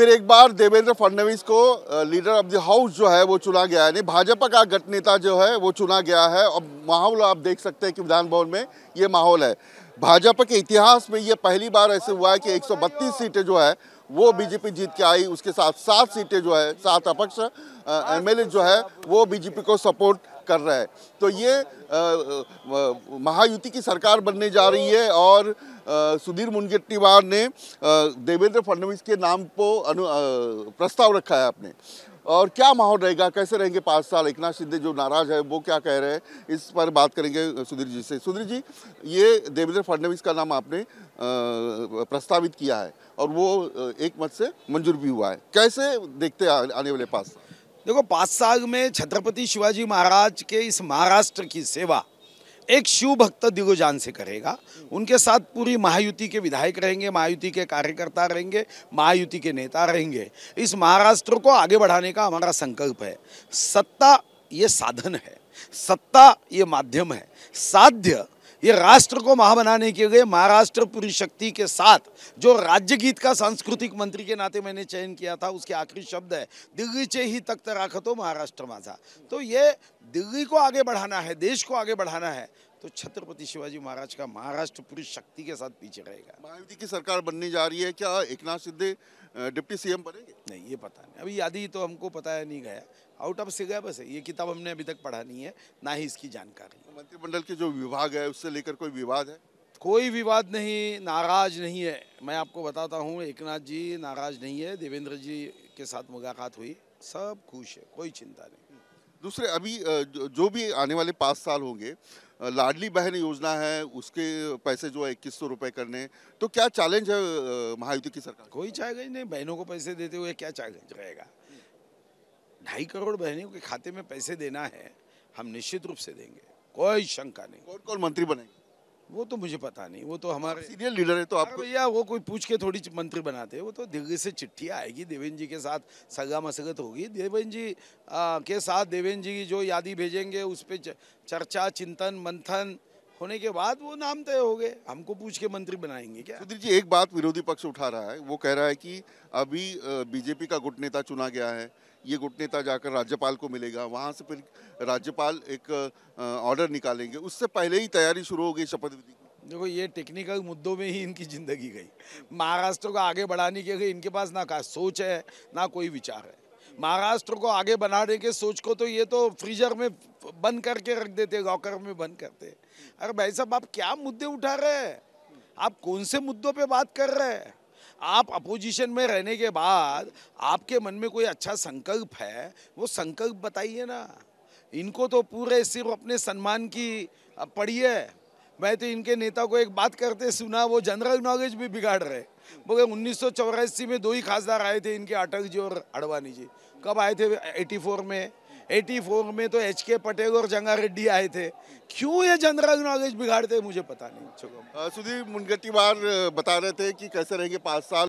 फिर एक बार देवेंद्र फडणवीस को लीडर ऑफ द हाउस जो है वो चुना गया है भाजपा का गट नेता जो है वो चुना गया है और माहौल आप देख सकते हैं कि विधान भवन में ये माहौल है भाजपा के इतिहास में ये पहली बार ऐसे हुआ है कि 132 सीटें जो है वो बीजेपी जीत के आई उसके साथ सात सीटें जो है सात अपक्ष एमएलए जो है वो बीजेपी को सपोर्ट कर रहा है तो ये महायुति की सरकार बनने जा रही है और सुधीर मुनगट्टीवार ने देवेंद्र फडणवीस के नाम को अनु प्रस्ताव रखा है आपने और क्या माहौल रहेगा कैसे रहेंगे पाँच साल एक नाथ शिंदे जो नाराज है वो क्या कह रहे हैं इस पर बात करेंगे सुधीर जी से सुधीर जी ये देवेंद्र फडणवीस का नाम आपने प्रस्तावित किया है और वो एक मत से मंजूर भी हुआ है कैसे देखते आने वाले पाँच साल देखो पाँच साल में छत्रपति शिवाजी महाराज के इस महाराष्ट्र की सेवा एक शिव भक्त दिग्गजान से करेगा उनके साथ पूरी महायुति के विधायक रहेंगे महायुति के कार्यकर्ता रहेंगे महायुति के नेता रहेंगे इस महाराष्ट्र को आगे बढ़ाने का हमारा संकल्प है सत्ता ये साधन है सत्ता ये माध्यम है साध्य ये राष्ट्र को महा बनाने के लिए महाराष्ट्र पूरी शक्ति के साथ जो राज्य गीत का सांस्कृतिक मंत्री के नाते मैंने चयन किया था उसके आखिरी शब्द है दिग्विजय ही तख्त राखतो महाराष्ट्र माझा तो ये दिल्ली को आगे बढ़ाना है देश को आगे बढ़ाना है तो छत्रपति शिवाजी महाराज का महाराष्ट्र पूरी शक्ति के साथ पीछे रहेगा मायावती की सरकार बनने जा रही है क्या एक नाथ सिद्धे डिप्टी सीएम बनेंगे नहीं ये पता नहीं अभी याद ही तो हमको पता है नहीं गया आउट ऑफ सिलेबस है ये किताब हमने अभी तक पढ़ा नहीं है ना ही इसकी जानकारी तो मंत्रिमंडल के जो विभाग है उससे लेकर कोई विवाद है कोई विवाद नहीं नाराज नहीं है मैं आपको बताता हूँ एक जी नाराज नहीं है देवेंद्र जी के साथ मुलाकात हुई सब खुश है कोई चिंता नहीं दूसरे अभी जो भी आने वाले पाँच साल होंगे लाडली बहन योजना है उसके पैसे जो है इक्कीस सौ रुपये करने तो क्या चैलेंज है महायुति की सरकार कोई चैलेंज नहीं बहनों को पैसे देते हुए क्या चैलेंज रहेगा ढाई करोड़ बहनों के खाते में पैसे देना है हम निश्चित रूप से देंगे कोई शंका नहीं कौन कौन मंत्री बनेंगे वो तो मुझे पता नहीं वो तो हमारे सीनियर लीडर है तो आप भैया वो कोई पूछ के थोड़ी मंत्री बनाते हैं वो तो दिल्ली से चिट्ठी आएगी देवेंद्र जी के साथ सगा मसगत होगी देवेंद्र जी आ, के साथ देवेंद्र जी की जो यादी भेजेंगे उस पर चर्चा चिंतन मंथन होने के बाद वो नाम तय हो गए हमको पूछ के मंत्री बनाएंगे क्या सुधीर जी एक बात विरोधी पक्ष उठा रहा है वो कह रहा है कि अभी बीजेपी का गुट नेता चुना गया है ये गुट नेता जाकर राज्यपाल को मिलेगा वहाँ से फिर राज्यपाल एक ऑर्डर निकालेंगे उससे पहले ही तैयारी शुरू हो गई शपथ विधि देखो ये टेक्निकल मुद्दों में ही इनकी ज़िंदगी गई महाराष्ट्र को आगे बढ़ाने के लिए इनके पास ना का सोच है ना कोई विचार है महाराष्ट्र को आगे बनाने के सोच को तो ये तो फ्रीजर में बंद करके रख देते लॉकर में बंद करते अरे भाई साहब आप क्या मुद्दे उठा रहे हैं आप कौन से मुद्दों पे बात कर रहे हैं आप अपोजिशन में रहने के बाद आपके मन में कोई अच्छा संकल्प है वो संकल्प बताइए ना इनको तो पूरे सिर्फ अपने सम्मान की पड़ी है मैं तो इनके नेता को एक बात करते सुना वो जनरल नॉलेज भी बिगाड़ रहे बोले उन्नीस में दो ही खासदार आए थे इनके अटल जी और अडवाणी जी कब आए थे 84 में 84 में तो एच के पटेल और जंगा रेड्डी आए थे क्यों ये जनरल नॉलेज बिगाड़ते मुझे पता नहीं सुधीर मुनगट्टीवार बता रहे थे कि कैसे रहेंगे पाँच साल